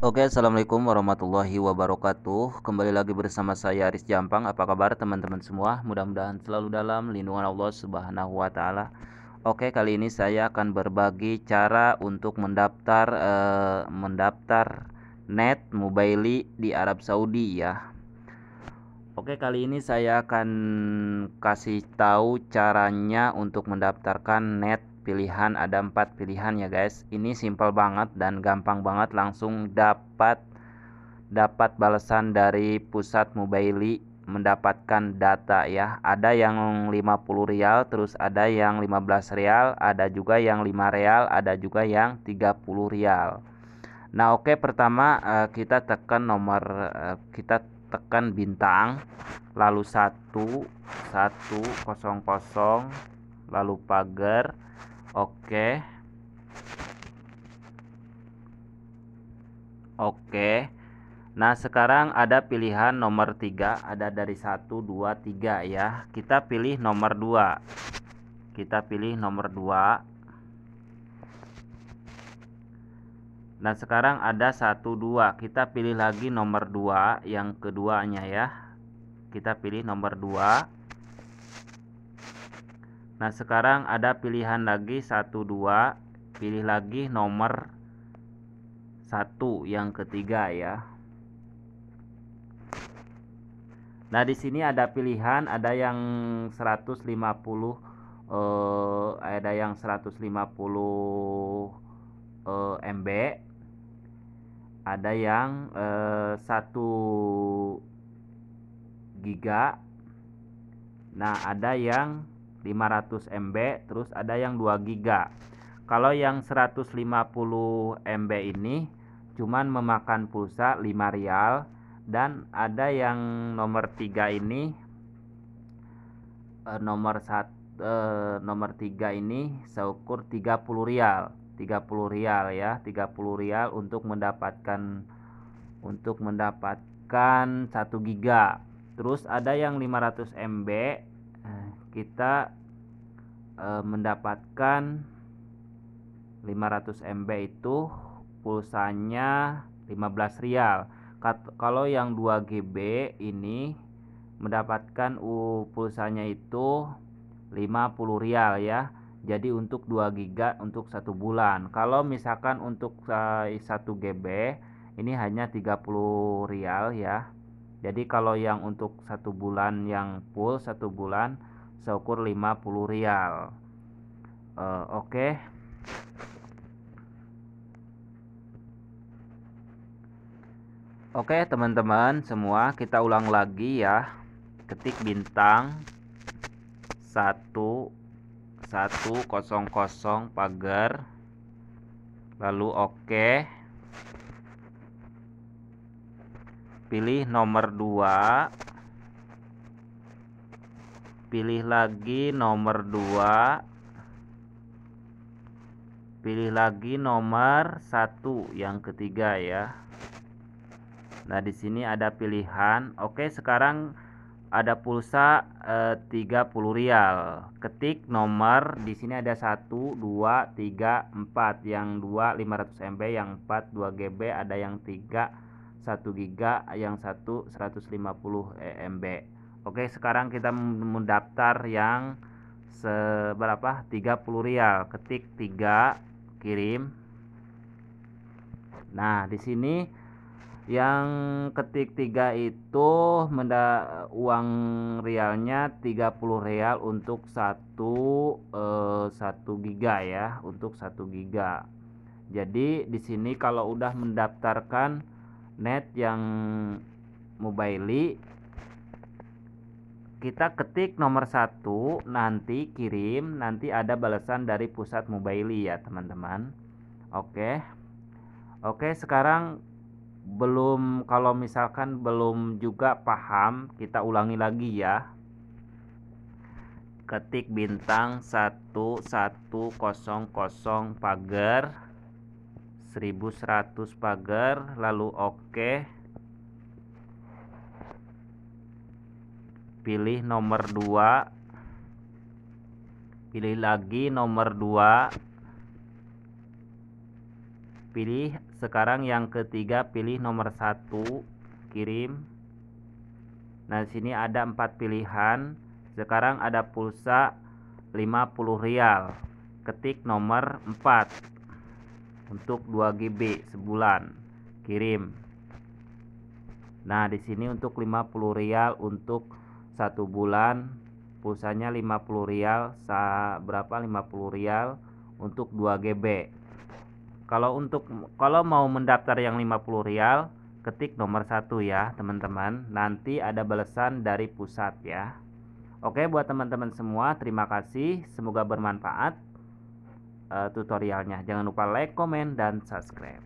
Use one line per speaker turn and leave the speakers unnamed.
Oke, assalamualaikum warahmatullahi wabarakatuh. Kembali lagi bersama saya Aris Jampang. Apa kabar teman-teman semua? Mudah-mudahan selalu dalam lindungan Allah Subhanahu wa Ta'ala. Oke, kali ini saya akan berbagi cara untuk mendaftar eh, mendaftar net mobile di Arab Saudi ya. Oke, kali ini saya akan kasih tahu caranya untuk mendaftarkan net pilihan ada empat pilihan ya guys ini simple banget dan gampang banget langsung dapat dapat balasan dari pusat Mubaili mendapatkan data ya ada yang 50 rial terus ada yang 15 rial ada juga yang 5 rial ada juga yang 30 rial nah oke okay, pertama eh, kita tekan nomor eh, kita tekan bintang lalu satu satu kosong kosong lalu pagar oke oke nah sekarang ada pilihan nomor 3 ada dari 1 2 3 ya kita pilih nomor 2 kita pilih nomor 2 Nah sekarang ada 1, 2 Kita pilih lagi nomor 2 Yang keduanya ya Kita pilih nomor 2 Oke Nah sekarang ada pilihan lagi 1 2 pilih lagi nomor 1 yang ketiga ya. Nah di sini ada pilihan ada yang 150 eh, ada yang 150 eh, MB ada yang eh, 1 giga nah ada yang 500 MB terus ada yang 2 GB kalau yang 150 MB ini cuman memakan pulsa 5 rial dan ada yang nomor 3 ini eh, nomor 1 eh, nomor 3 ini seukur 30 rial 30 rial ya 30 rial untuk mendapatkan untuk mendapatkan 1 giga terus ada yang 500 MB kita e, mendapatkan 500 MB itu pulsanya 15 rial kalau yang 2 GB ini mendapatkan u pulsanya itu 50 rial ya jadi untuk 2 GB untuk satu bulan kalau misalkan untuk e, uh, 1 GB ini hanya 30 rial ya jadi kalau yang untuk satu bulan yang full satu bulan seukur 50 rial uh, oke okay. oke okay, teman-teman semua kita ulang lagi ya ketik bintang 1 100 pagar lalu oke okay. pilih nomor 2 pilih lagi nomor 2 pilih lagi nomor 1 yang ketiga ya Nah di sini ada pilihan Oke sekarang ada pulsa eh, 30 rial ketik nomor di sini ada 1 2 3 4 yang 2 500 MB yang 4 2 GB ada yang 3 1 giga yang 1 150 MB Oke sekarang kita mendaftar yang seberapa 30 rial ketik 3 kirim nah di sini yang ketik 3 itu menda uang rialnya 30 rial untuk 1 1 eh, giga ya untuk 1 giga jadi di sini kalau udah mendaftarkan net yang mobile kita ketik nomor satu nanti kirim nanti ada balasan dari pusat mobile ya teman-teman oke oke sekarang belum kalau misalkan belum juga paham kita ulangi lagi ya ketik bintang 1100 pagar 1100 pagar lalu oke okay. pilih nomor 2 pilih lagi nomor 2 pilih sekarang yang ketiga pilih nomor 1 kirim nah sini ada empat pilihan sekarang ada pulsa 50 rial ketik nomor 4 untuk 2 GB sebulan kirim nah di sini untuk 50 rial untuk satu bulan pulsanya 50 rial berapa 50 rial untuk 2 GB kalau untuk kalau mau mendaftar yang 50 rial ketik nomor satu ya teman-teman nanti ada balasan dari pusat ya Oke buat teman-teman semua terima kasih semoga bermanfaat uh, tutorialnya jangan lupa like komen dan subscribe